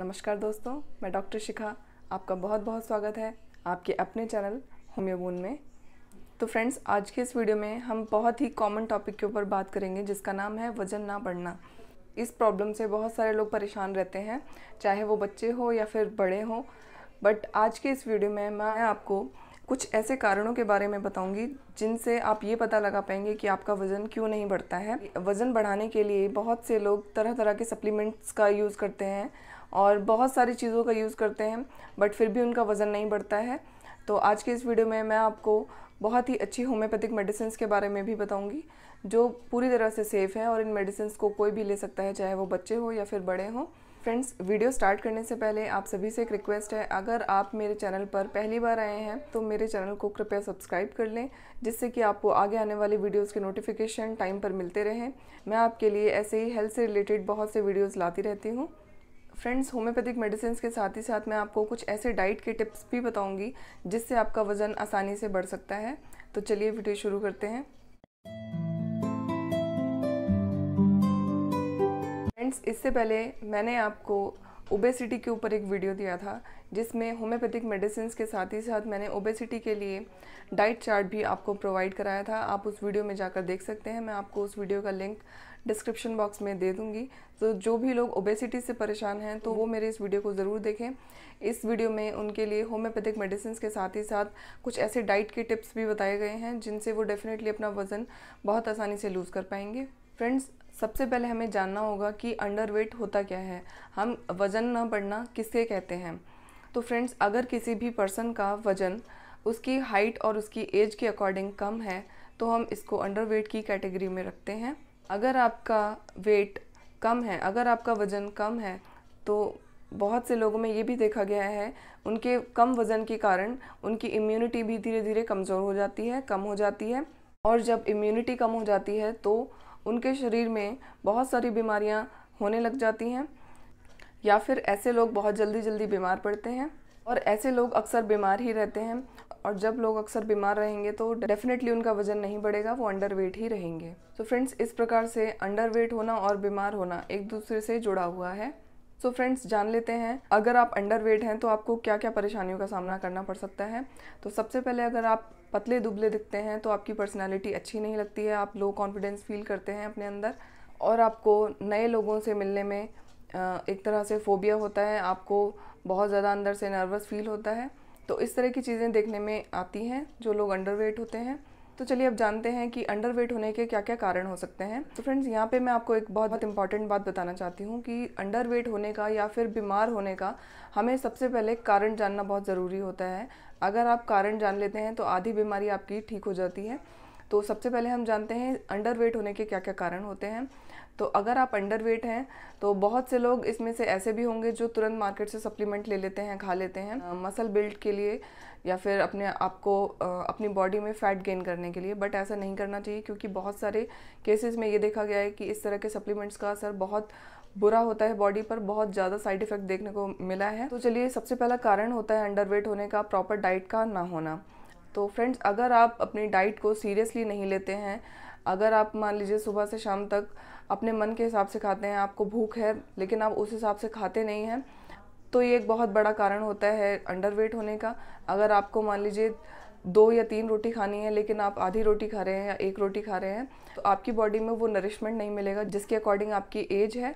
नमस्कार दोस्तों मैं डॉक्टर शिखा आपका बहुत बहुत स्वागत है आपके अपने चैनल होम्योबून में तो फ्रेंड्स आज के इस वीडियो में हम बहुत ही कॉमन टॉपिक के ऊपर बात करेंगे जिसका नाम है वज़न ना बढ़ना इस प्रॉब्लम से बहुत सारे लोग परेशान रहते हैं चाहे वो बच्चे हो या फिर बड़े हों बट आज के इस वीडियो में मैं आपको कुछ ऐसे कारणों के बारे में बताऊंगी जिनसे आप ये पता लगा पाएंगे कि आपका वज़न क्यों नहीं बढ़ता है वज़न बढ़ाने के लिए बहुत से लोग तरह तरह के सप्लीमेंट्स का यूज़ करते हैं और बहुत सारी चीज़ों का यूज़ करते हैं बट फिर भी उनका वज़न नहीं बढ़ता है तो आज के इस वीडियो में मैं आपको बहुत ही अच्छी होम्योपैथिक मेडिसिन के बारे में भी बताऊंगी जो पूरी तरह से सेफ़ है और इन मेडिसिन को कोई भी ले सकता है चाहे वो बच्चे हो या फिर बड़े हों फ्रेंड्स वीडियो स्टार्ट करने से पहले आप सभी से एक रिक्वेस्ट है अगर आप मेरे चैनल पर पहली बार आए हैं तो मेरे चैनल को कृपया सब्सक्राइब कर लें जिससे कि आपको आगे आने वाले वीडियोस के नोटिफिकेशन टाइम पर मिलते रहें मैं आपके लिए ऐसे ही हेल्थ से रिलेटेड बहुत से वीडियोस लाती रहती हूँ फ्रेंड्स होम्योपैथिक मेडिसिन के साथ ही साथ मैं आपको कुछ ऐसे डाइट के टिप्स भी बताऊंगी जिससे आपका वज़न आसानी से बढ़ सकता है तो चलिए वीडियो शुरू करते हैं फ्रेंड्स इससे पहले मैंने आपको ओबेसिटी के ऊपर एक वीडियो दिया था जिसमें होम्योपैथिक मेडिसिन के साथ ही साथ मैंने ओबेसिटी के लिए डाइट चार्ट भी आपको प्रोवाइड कराया था आप उस वीडियो में जाकर देख सकते हैं मैं आपको उस वीडियो का लिंक डिस्क्रिप्शन बॉक्स में दे दूंगी तो जो भी लोग ओबेसिटी से परेशान हैं तो वो मेरे इस वीडियो को ज़रूर देखें इस वीडियो में उनके लिए होम्योपैथिक मेडिसिन के साथ ही साथ कुछ ऐसे डाइट के टिप्स भी बताए गए हैं जिनसे वो डेफिनेटली अपना वज़न बहुत आसानी से लूज़ कर पाएंगे फ्रेंड्स सबसे पहले हमें जानना होगा कि अंडर वेट होता क्या है हम वज़न न बढ़ना किसके कहते हैं तो फ्रेंड्स अगर किसी भी पर्सन का वज़न उसकी हाइट और उसकी एज के अकॉर्डिंग कम है तो हम इसको अंडर वेट की कैटेगरी में रखते हैं अगर आपका वेट कम है अगर आपका वज़न कम है तो बहुत से लोगों में ये भी देखा गया है उनके कम वज़न के कारण उनकी इम्यूनिटी भी धीरे धीरे कमज़ोर हो जाती है कम हो जाती है और जब इम्यूनिटी कम हो जाती है तो उनके शरीर में बहुत सारी बीमारियाँ होने लग जाती हैं या फिर ऐसे लोग बहुत जल्दी जल्दी बीमार पड़ते हैं और ऐसे लोग अक्सर बीमार ही रहते हैं और जब लोग अक्सर बीमार रहेंगे तो डेफिनेटली उनका वजन नहीं बढ़ेगा वो अंडर वेट ही रहेंगे तो so फ्रेंड्स इस प्रकार से अंडर वेट होना और बीमार होना एक दूसरे से जुड़ा हुआ है सो so फ्रेंड्स जान लेते हैं अगर आप अंडर वेट हैं तो आपको क्या क्या परेशानियों का सामना करना पड़ सकता है तो सबसे पहले अगर आप पतले दुबले दिखते हैं तो आपकी पर्सनैलिटी अच्छी नहीं लगती है आप लो कॉन्फिडेंस फील करते हैं अपने अंदर और आपको नए लोगों से मिलने में एक तरह से फोबिया होता है आपको बहुत ज़्यादा अंदर से नर्वस फील होता है तो इस तरह की चीज़ें देखने में आती हैं जो लोग अंडर वेट होते हैं तो चलिए अब जानते हैं कि अंडर वेट होने के क्या क्या कारण हो सकते हैं तो फ्रेंड्स यहाँ पे मैं आपको एक बहुत बहुत इंपॉर्टेंट बात बताना चाहती हूँ कि अंडर वेट होने का या फिर बीमार होने का हमें सबसे पहले कारण जानना बहुत ज़रूरी होता है अगर आप कारण जान लेते हैं तो आधी बीमारी आपकी ठीक हो जाती है तो सबसे पहले हम जानते हैं अंडर वेट होने के क्या क्या कारण होते हैं तो अगर आप अंडर वेट हैं तो बहुत से लोग इसमें से ऐसे भी होंगे जो तुरंत मार्केट से सप्लीमेंट ले लेते हैं खा लेते हैं मसल बिल्ड के लिए या फिर अपने आप को अपनी बॉडी में फ़ैट गेन करने के लिए बट ऐसा नहीं करना चाहिए क्योंकि बहुत सारे केसेस में ये देखा गया है कि इस तरह के सप्लीमेंट्स का असर बहुत बुरा होता है बॉडी पर बहुत ज़्यादा साइड इफ़ेक्ट देखने को मिला है तो चलिए सबसे पहला कारण होता है अंडर वेट होने का प्रॉपर डाइट का ना होना तो फ्रेंड्स अगर आप अपनी डाइट को सीरियसली नहीं लेते हैं अगर आप मान लीजिए सुबह से शाम तक अपने मन के हिसाब से खाते हैं आपको भूख है लेकिन आप उस हिसाब से खाते नहीं हैं तो ये एक बहुत बड़ा कारण होता है वेट होने का अगर आपको मान लीजिए दो या तीन रोटी खानी है लेकिन आप आधी रोटी खा रहे हैं या एक रोटी खा रहे हैं तो आपकी बॉडी में वो नरिशमेंट नहीं मिलेगा जिसके अकॉर्डिंग आपकी एज है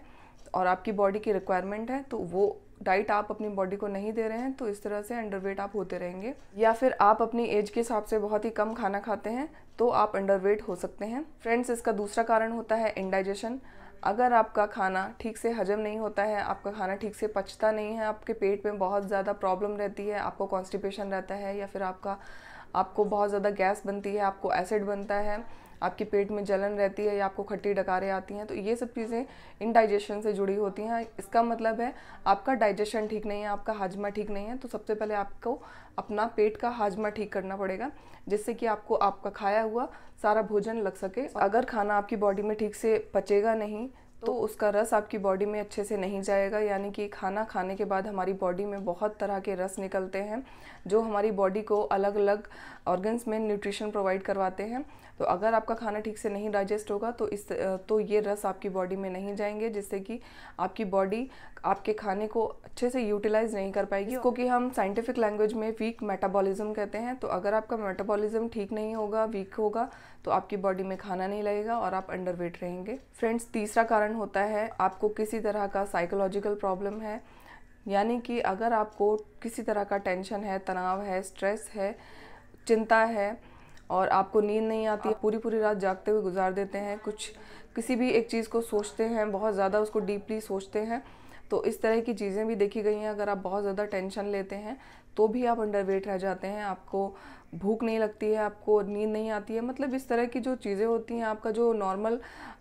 और आपकी बॉडी की रिक्वायरमेंट है तो वो डाइट आप अपनी बॉडी को नहीं दे रहे हैं तो इस तरह से अंडरवेट आप होते रहेंगे या फिर आप अपनी एज के हिसाब से बहुत ही कम खाना खाते हैं तो आप अंडरवेट हो सकते हैं फ्रेंड्स इसका दूसरा कारण होता है इंडाइजेशन अगर आपका खाना ठीक से हजम नहीं होता है आपका खाना ठीक से पचता नहीं है आपके पेट में बहुत ज़्यादा प्रॉब्लम रहती है आपको कॉन्स्टिपेशन रहता है या फिर आपका आपको बहुत ज़्यादा गैस बनती है आपको एसिड बनता है आपके पेट में जलन रहती है या आपको खट्टी डकारें आती हैं तो ये सब चीज़ें इन डाइजेशन से जुड़ी होती हैं इसका मतलब है आपका डाइजेशन ठीक नहीं है आपका हाजमा ठीक नहीं है तो सबसे पहले आपको अपना पेट का हाजमा ठीक करना पड़ेगा जिससे कि आपको आपका खाया हुआ सारा भोजन लग सके अगर खाना आपकी बॉडी में ठीक से पचेगा नहीं तो, तो उसका रस आपकी बॉडी में अच्छे से नहीं जाएगा यानी कि खाना खाने के बाद हमारी बॉडी में बहुत तरह के रस निकलते हैं जो हमारी बॉडी को अलग अलग ऑर्गन्स में न्यूट्रिशन प्रोवाइड करवाते हैं तो अगर आपका खाना ठीक से नहीं डाइजेस्ट होगा तो इस तो ये रस आपकी बॉडी में नहीं जाएंगे जिससे कि आपकी बॉडी आपके खाने को अच्छे से यूटिलाइज नहीं कर पाएगी क्योंकि हम साइंटिफिक लैंग्वेज में वीक मेटाबॉलिज्म कहते हैं तो अगर आपका मेटाबॉलिज्म ठीक नहीं होगा वीक होगा तो आपकी बॉडी में खाना नहीं लगेगा और आप अंडरवेट रहेंगे फ्रेंड्स तीसरा कारण होता है आपको किसी तरह का साइकोलॉजिकल प्रॉब्लम है यानी कि अगर आपको किसी तरह का टेंशन है तनाव है स्ट्रेस है चिंता है और आपको नींद नहीं आती हाँ। पूरी पूरी रात जागते हुए गुजार देते हैं कुछ किसी भी एक चीज़ को सोचते हैं बहुत ज़्यादा उसको डीपली सोचते हैं तो इस तरह की चीज़ें भी देखी गई हैं अगर आप बहुत ज़्यादा टेंशन लेते हैं तो भी आप अंडर वेट रह जाते हैं आपको भूख नहीं लगती है आपको नींद नहीं आती है मतलब इस तरह की जो चीज़ें होती हैं आपका जो नॉर्मल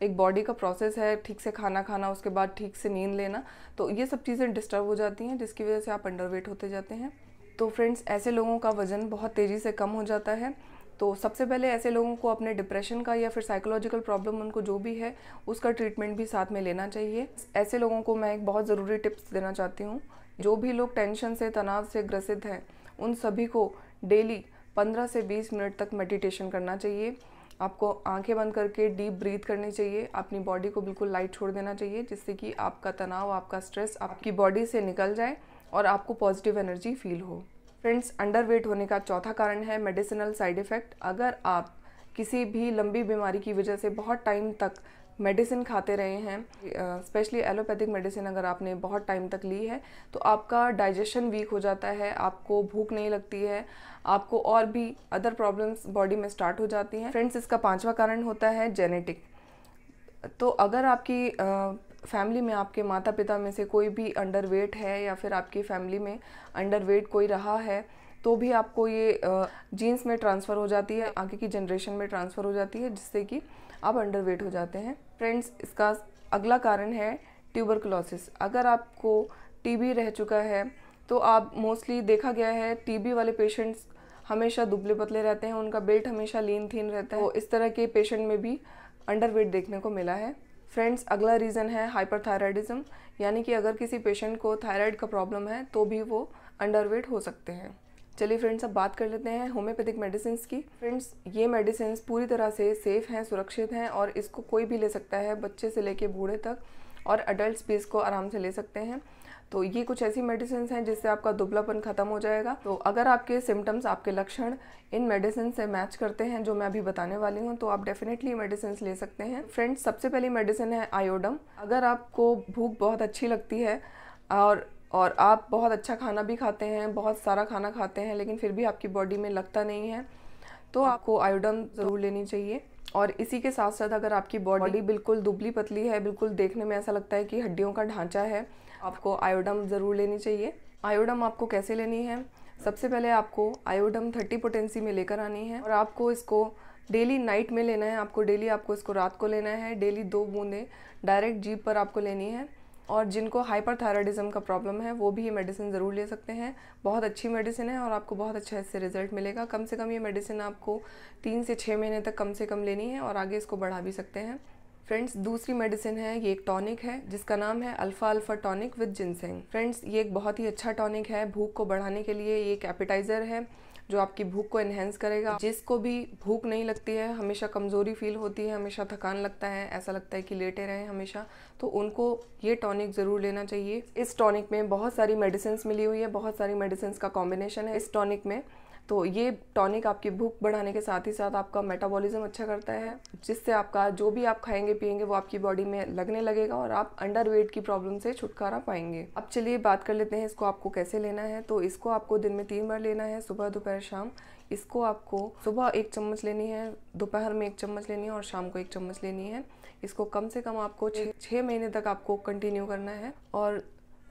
एक बॉडी का प्रोसेस है ठीक से खाना खाना उसके बाद ठीक से नींद लेना तो ये सब चीज़ें डिस्टर्ब हो जाती हैं जिसकी वजह से आप अंडर वेट होते जाते हैं तो फ्रेंड्स ऐसे लोगों का वज़न बहुत तेज़ी से कम हो जाता है तो सबसे पहले ऐसे लोगों को अपने डिप्रेशन का या फिर साइकोलॉजिकल प्रॉब्लम उनको जो भी है उसका ट्रीटमेंट भी साथ में लेना चाहिए ऐसे लोगों को मैं एक बहुत ज़रूरी टिप्स देना चाहती हूँ जो भी लोग टेंशन से तनाव से ग्रसित हैं उन सभी को डेली 15 से 20 मिनट तक मेडिटेशन करना चाहिए आपको आंखें बंद करके डीप ब्रीथ करनी चाहिए अपनी बॉडी को बिल्कुल लाइट छोड़ देना चाहिए जिससे कि आपका तनाव आपका स्ट्रेस आपकी बॉडी से निकल जाए और आपको पॉजिटिव एनर्जी फील हो फ्रेंड्स अंडर वेट होने का चौथा कारण है मेडिसिनल साइड इफ़ेक्ट अगर आप किसी भी लंबी बीमारी की वजह से बहुत टाइम तक मेडिसिन खाते रहे हैं स्पेशली एलोपैथिक मेडिसिन अगर आपने बहुत टाइम तक ली है तो आपका डाइजेशन वीक हो जाता है आपको भूख नहीं लगती है आपको और भी अदर प्रॉब्लम्स बॉडी में स्टार्ट हो जाती हैं फ्रेंड्स इसका पांचवा कारण होता है जेनेटिक तो अगर आपकी फैमिली में आपके माता पिता में से कोई भी अंडर वेट है या फिर आपकी फैमिली में अंडर वेट कोई रहा है तो भी आपको ये जीन्स में ट्रांसफ़र हो जाती है आगे की जनरेशन में ट्रांसफ़र हो जाती है जिससे कि आप अंडर वेट हो जाते हैं फ्रेंड्स इसका अगला कारण है क्लोसिस अगर आपको टीबी रह चुका है तो आप मोस्टली देखा गया है टीबी वाले पेशेंट्स हमेशा दुबले पतले रहते हैं उनका बेल्ट हमेशा लीन थीन रहता है तो इस तरह के पेशेंट में भी अंडर वेट देखने को मिला है फ्रेंड्स अगला रीज़न है हाइपरथायराइडिज्म यानी कि अगर किसी पेशेंट को थायराइड का प्रॉब्लम है तो भी वो अंडरवेट हो सकते हैं चलिए फ्रेंड्स अब बात कर लेते हैं होम्योपैथिक मेडिसिन की फ्रेंड्स ये मेडिसिन पूरी तरह से सेफ़ हैं सुरक्षित हैं और इसको कोई भी ले सकता है बच्चे से लेके बूढ़े तक और अडल्ट भी इसको आराम से ले सकते हैं तो ये कुछ ऐसी मेडिसिन हैं जिससे आपका दुबलापन खत्म हो जाएगा तो अगर आपके सिम्टम्स आपके लक्षण इन मेडिसिन से मैच करते हैं जो मैं अभी बताने वाली हूँ तो आप डेफिनेटली मेडिसिन ले सकते हैं फ्रेंड्स सबसे पहली मेडिसिन है आयोडम अगर आपको भूख बहुत अच्छी लगती है और और आप बहुत अच्छा खाना भी खाते हैं बहुत सारा खाना खाते हैं लेकिन फिर भी आपकी बॉडी में लगता नहीं है तो आपको आयोडम ज़रूर लेनी चाहिए और इसी के साथ साथ अगर आपकी बॉडी बिल्कुल दुबली पतली है बिल्कुल देखने में ऐसा लगता है कि हड्डियों का ढांचा है आपको आयोडम ज़रूर लेनी चाहिए आयोडम आपको कैसे लेनी है सबसे पहले आपको आयोडम थर्टी पोटेंसी में लेकर आनी है और आपको इसको डेली नाइट में लेना है आपको डेली आपको इसको रात को लेना है डेली दो बूंदें डायरेक्ट जीप पर आपको लेनी है और जिनको हाइपरथायरॉयडिज्म का प्रॉब्लम है वो भी ये मेडिसिन ज़रूर ले सकते हैं बहुत अच्छी मेडिसिन है और आपको बहुत अच्छा इससे रिजल्ट मिलेगा कम से कम ये मेडिसिन आपको तीन से छः महीने तक कम से कम लेनी है और आगे इसको बढ़ा भी सकते हैं फ्रेंड्स दूसरी मेडिसिन है ये एक टॉनिक है जिसका नाम है अल्फा अल्फा टॉनिक विद जिनसेंग फ्रेंड्स ये एक बहुत ही अच्छा टॉनिक है भूख को बढ़ाने के लिए ये एक एपिटाइज़र है जो आपकी भूख को एनहेंस करेगा जिसको भी भूख नहीं लगती है हमेशा कमज़ोरी फील होती है हमेशा थकान लगता है ऐसा लगता है कि लेटे रहें हमेशा तो उनको ये टॉनिक ज़रूर लेना चाहिए इस टॉनिक में बहुत सारी मेडिसिन मिली हुई है बहुत सारी मेडिसिन का कॉम्बिनेशन है इस टॉनिक में तो ये टॉनिक आपकी भूख बढ़ाने के साथ ही साथ आपका मेटाबॉलिज्म अच्छा करता है जिससे आपका जो भी आप खाएंगे पियेंगे वो आपकी बॉडी में लगने लगेगा और आप अंडर वेट की प्रॉब्लम से छुटकारा पाएंगे अब चलिए बात कर लेते हैं इसको आपको कैसे लेना है तो इसको आपको दिन में तीन बार लेना है सुबह दोपहर शाम इसको आपको सुबह एक चम्मच लेनी है दोपहर में एक चम्मच लेनी है और शाम को एक चम्मच लेनी है इसको कम से कम आपको छः महीने तक आपको कंटिन्यू करना है और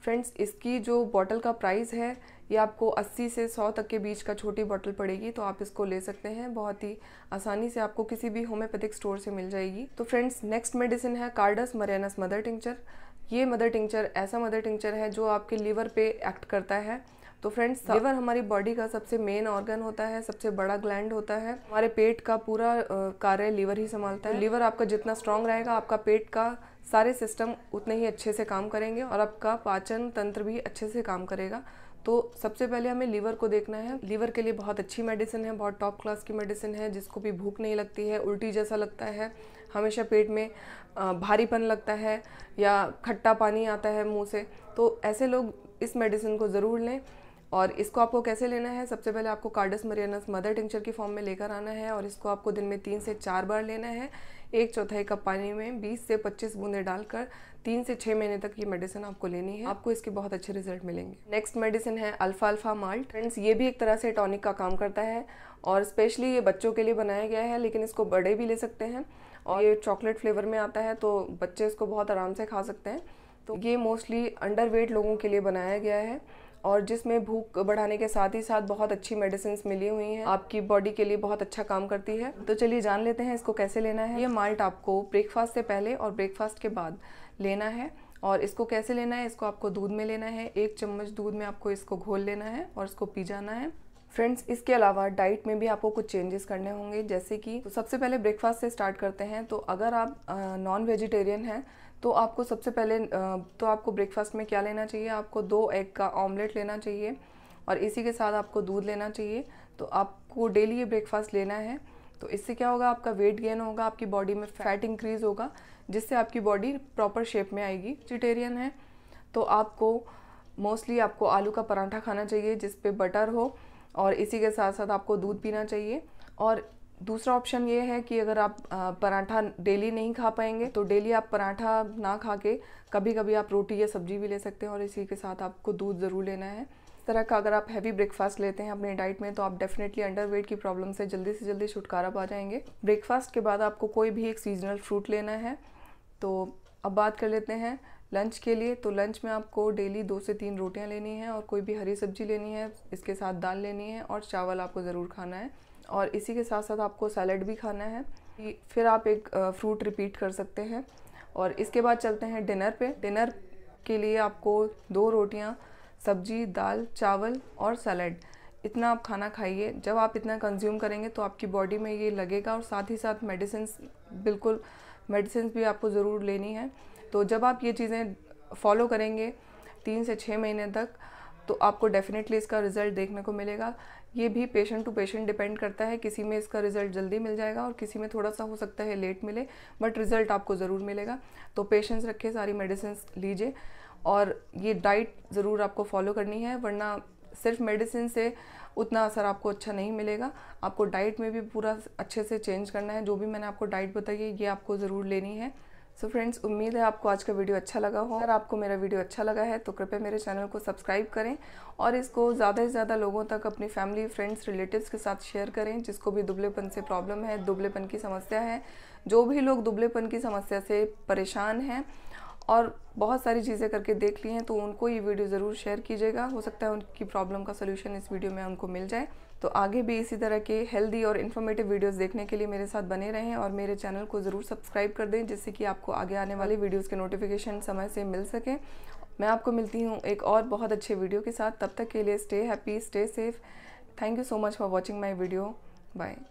फ्रेंड्स इसकी जो बॉटल का प्राइस है ये आपको 80 से 100 तक के बीच का छोटी बॉटल पड़ेगी तो आप इसको ले सकते हैं बहुत ही आसानी से आपको किसी भी होम्योपैथिक स्टोर से मिल जाएगी तो फ्रेंड्स नेक्स्ट मेडिसिन है कार्डस मरेनस मदर टिंचर ये मदर टिंचर ऐसा मदर टिंचर है जो आपके लीवर पे एक्ट करता है तो फ्रेंड्स लीवर हमारी बॉडी का सबसे मेन ऑर्गन होता है सबसे बड़ा ग्लैंड होता है हमारे पेट का पूरा कार्य लीवर ही संभालता है लीवर आपका जितना स्ट्रांग रहेगा आपका पेट का सारे सिस्टम उतने ही अच्छे से काम करेंगे और आपका पाचन तंत्र भी अच्छे से काम करेगा तो सबसे पहले हमें लीवर को देखना है लीवर के लिए बहुत अच्छी मेडिसिन है बहुत टॉप क्लास की मेडिसिन है जिसको भी भूख नहीं लगती है उल्टी जैसा लगता है हमेशा पेट में भारीपन लगता है या खट्टा पानी आता है मुंह से तो ऐसे लोग इस मेडिसिन को ज़रूर लें और इसको आपको कैसे लेना है सबसे पहले आपको कार्डस मरियनस मदर टिंचर की फॉर्म में लेकर आना है और इसको आपको दिन में तीन से चार बार लेना है एक चौथाई कप पानी में 20 से 25 बूंदे डालकर तीन से छः महीने तक ये मेडिसिन आपको लेनी है आपको इसके बहुत अच्छे रिजल्ट मिलेंगे नेक्स्ट मेडिसिन है अल्फा अल्फा माल्ट फ्रेंड्स ये भी एक तरह से टॉनिक का काम करता है और स्पेशली ये बच्चों के लिए बनाया गया है लेकिन इसको बड़े भी ले सकते हैं और ये चॉकलेट फ्लेवर में आता है तो बच्चे इसको बहुत आराम से खा सकते हैं तो ये मोस्टली अंडर लोगों के लिए बनाया गया है और जिसमें भूख बढ़ाने के साथ ही साथ बहुत अच्छी मेडिसिन मिली हुई हैं आपकी बॉडी के लिए बहुत अच्छा काम करती है तो चलिए जान लेते हैं इसको कैसे लेना है ये माल्ट आपको ब्रेकफास्ट से पहले और ब्रेकफास्ट के बाद लेना है और इसको कैसे लेना है इसको आपको दूध में लेना है एक चम्मच दूध में आपको इसको घोल लेना है और इसको पी जाना है फ्रेंड्स इसके अलावा डाइट में भी आपको कुछ चेंजेस करने होंगे जैसे कि तो सबसे पहले ब्रेकफास्ट से स्टार्ट करते हैं तो अगर आप नॉन वेजिटेरियन हैं तो आपको सबसे पहले तो आपको ब्रेकफास्ट में क्या लेना चाहिए आपको दो एग का ऑमलेट लेना चाहिए और इसी के साथ आपको दूध लेना चाहिए तो आपको डेली ये ब्रेकफास्ट लेना है तो इससे क्या होगा आपका वेट गेन होगा आपकी बॉडी में फैट इंक्रीज़ होगा जिससे आपकी बॉडी प्रॉपर शेप में आएगी वेजिटेरियन है तो आपको मोस्टली आपको आलू का पराठा खाना चाहिए जिसपे बटर हो और इसी के साथ साथ आपको दूध पीना चाहिए और दूसरा ऑप्शन ये है कि अगर आप पराठा डेली नहीं खा पाएंगे तो डेली आप पराठा ना खा के कभी कभी आप रोटी या सब्जी भी ले सकते हैं और इसी के साथ आपको दूध ज़रूर लेना है तरह का अगर आप हैवी ब्रेकफास्ट लेते हैं अपने डाइट में तो आप डेफिनेटली अंडरवेट की प्रॉब्लम से जल्दी से जल्दी छुटकारा पा जाएंगे ब्रेकफास्ट के बाद आपको कोई भी एक सीजनल फ्रूट लेना है तो अब बात कर लेते हैं लंच के लिए तो लंच में आपको डेली दो से तीन रोटियां लेनी है और कोई भी हरी सब्जी लेनी है इसके साथ दाल लेनी है और चावल आपको ज़रूर खाना है और इसी के साथ साथ आपको सैलड भी खाना है फिर आप एक फ्रूट रिपीट कर सकते हैं और इसके बाद चलते हैं डिनर पे डिनर के लिए आपको दो रोटियां सब्जी दाल चावल और सैलड इतना आप खाना खाइए जब आप इतना कंज्यूम करेंगे तो आपकी बॉडी में ये लगेगा और साथ ही साथ मेडिसिन बिल्कुल मेडिसिन भी आपको ज़रूर लेनी है तो जब आप ये चीज़ें फॉलो करेंगे तीन से छः महीने तक तो आपको डेफिनेटली इसका रिज़ल्ट देखने को मिलेगा ये भी पेशेंट टू पेशेंट डिपेंड करता है किसी में इसका रिज़ल्ट जल्दी मिल जाएगा और किसी में थोड़ा सा हो सकता है लेट मिले बट रिज़ल्ट आपको ज़रूर मिलेगा तो पेशेंस रखिए सारी मेडिसिन लीजिए और ये डाइट ज़रूर आपको फॉलो करनी है वरना सिर्फ मेडिसिन से उतना असर आपको अच्छा नहीं मिलेगा आपको डाइट में भी पूरा अच्छे से चेंज करना है जो भी मैंने आपको डाइट बताई है ये आपको ज़रूर लेनी है सो so फ्रेंड्स उम्मीद है आपको आज का वीडियो अच्छा लगा हो अगर आपको मेरा वीडियो अच्छा लगा है तो कृपया मेरे चैनल को सब्सक्राइब करें और इसको ज़्यादा से ज़्यादा लोगों तक अपनी फैमिली फ्रेंड्स रिलेटिव्स के साथ शेयर करें जिसको भी दुबलेपन से प्रॉब्लम है दुबलेपन की समस्या है जो भी लोग दुबलेपन की समस्या से परेशान हैं और बहुत सारी चीज़ें करके देख ली हैं तो उनको ये वीडियो ज़रूर शेयर कीजिएगा हो सकता है उनकी प्रॉब्लम का सोल्यूशन इस वीडियो में उनको मिल जाए तो आगे भी इसी तरह के हेल्दी और इन्फॉर्मेटिव वीडियोस देखने के लिए मेरे साथ बने रहें और मेरे चैनल को ज़रूर सब्सक्राइब कर दें जिससे कि आपको आगे आने वाले वीडियोस के नोटिफिकेशन समय से मिल सकें मैं आपको मिलती हूँ एक और बहुत अच्छे वीडियो के साथ तब तक के लिए stay happy stay safe thank you so much for watching my video bye